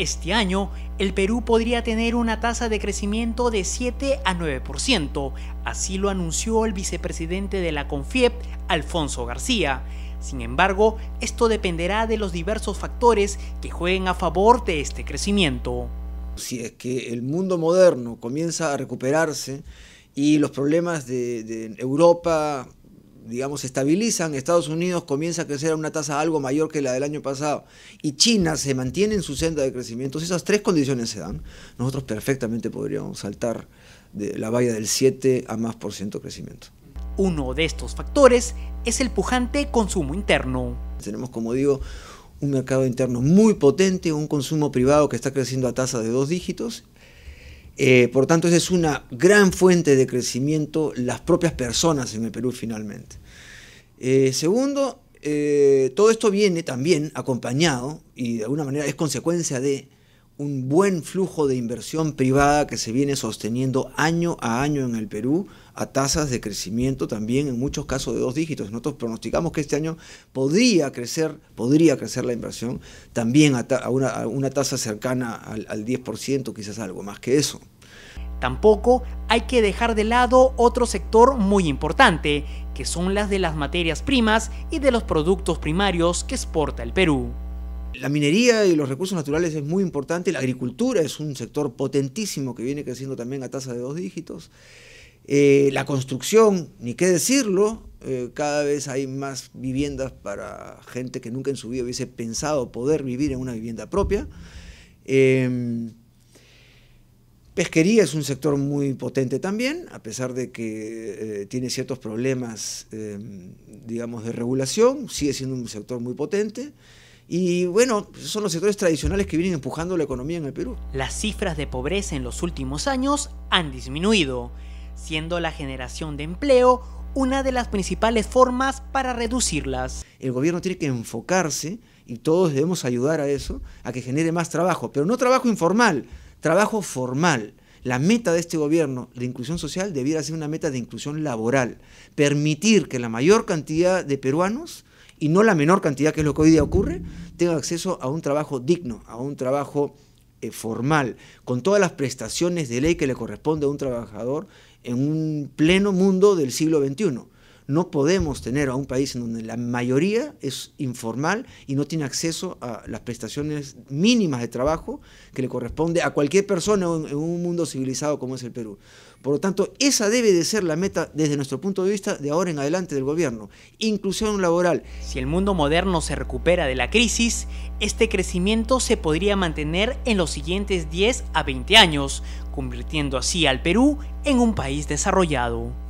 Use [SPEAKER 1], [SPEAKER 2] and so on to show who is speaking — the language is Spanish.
[SPEAKER 1] Este año, el Perú podría tener una tasa de crecimiento de 7 a 9%, así lo anunció el vicepresidente de la CONFIEP, Alfonso García. Sin embargo, esto dependerá
[SPEAKER 2] de los diversos factores que jueguen a favor de este crecimiento. Si es que el mundo moderno comienza a recuperarse y los problemas de, de Europa digamos, estabilizan, Estados Unidos comienza a crecer a una tasa algo mayor que la del año pasado y China se mantiene en su senda de crecimiento, si esas tres condiciones se dan, nosotros perfectamente podríamos saltar de la valla del 7 a más por ciento crecimiento.
[SPEAKER 1] Uno de estos factores es el pujante consumo interno.
[SPEAKER 2] Tenemos, como digo, un mercado interno muy potente, un consumo privado que está creciendo a tasa de dos dígitos eh, por tanto, esa es una gran fuente de crecimiento las propias personas en el Perú finalmente. Eh, segundo, eh, todo esto viene también acompañado y de alguna manera es consecuencia de un buen flujo de inversión privada que se viene sosteniendo año a año en el Perú a tasas de crecimiento también en muchos casos de dos dígitos. Nosotros pronosticamos que este año podría crecer, podría crecer la inversión también a, una, tasa cercana al, al 10%, quizás algo más que eso. Tampoco hay que dejar de lado otro sector muy
[SPEAKER 1] importante, que son las de las materias primas y de los productos primarios que exporta el
[SPEAKER 2] Perú. La minería y los recursos naturales es muy importante, la agricultura es un sector potentísimo que viene creciendo también a tasa de dos dígitos. Eh, la construcción, ni qué decirlo, eh, cada vez hay más viviendas para gente que nunca en su vida hubiese pensado poder vivir en una vivienda propia. Em, pesquería es un sector muy potente también, a pesar de que eh, tiene ciertos problemas, em, digamos, de regulación, sigue siendo un sector muy potente. Y bueno, son los sectores tradicionales que vienen empujando la economía en el Perú.
[SPEAKER 1] Las cifras de pobreza en los últimos años han disminuido, siendo la generación de empleo
[SPEAKER 2] una de las principales formas para reducirlas. El gobierno tiene que enfocarse, y todos debemos ayudar a eso, a que genere más trabajo, pero no trabajo informal, trabajo formal. La meta de este gobierno de inclusión social debiera ser una meta de inclusión laboral, permitir que la mayor cantidad de peruanos y no la menor cantidad, que es lo que hoy día ocurre, tenga acceso a un trabajo digno, a un trabajo eh, formal, con todas las prestaciones de ley que le corresponde a un trabajador en un pleno mundo del siglo XXI. No podemos tener a un país en donde la mayoría es informal y no tiene acceso a las prestaciones mínimas de trabajo que le corresponde a cualquier persona en un mundo civilizado como es el Perú. Por lo tanto, esa debe de ser la meta desde nuestro punto de vista de ahora en adelante del gobierno. Inclusión laboral.
[SPEAKER 1] Si el mundo moderno se recupera de la crisis, este crecimiento se podría mantener en los siguientes 10 a 20 años, convirtiendo así al Perú en un país desarrollado.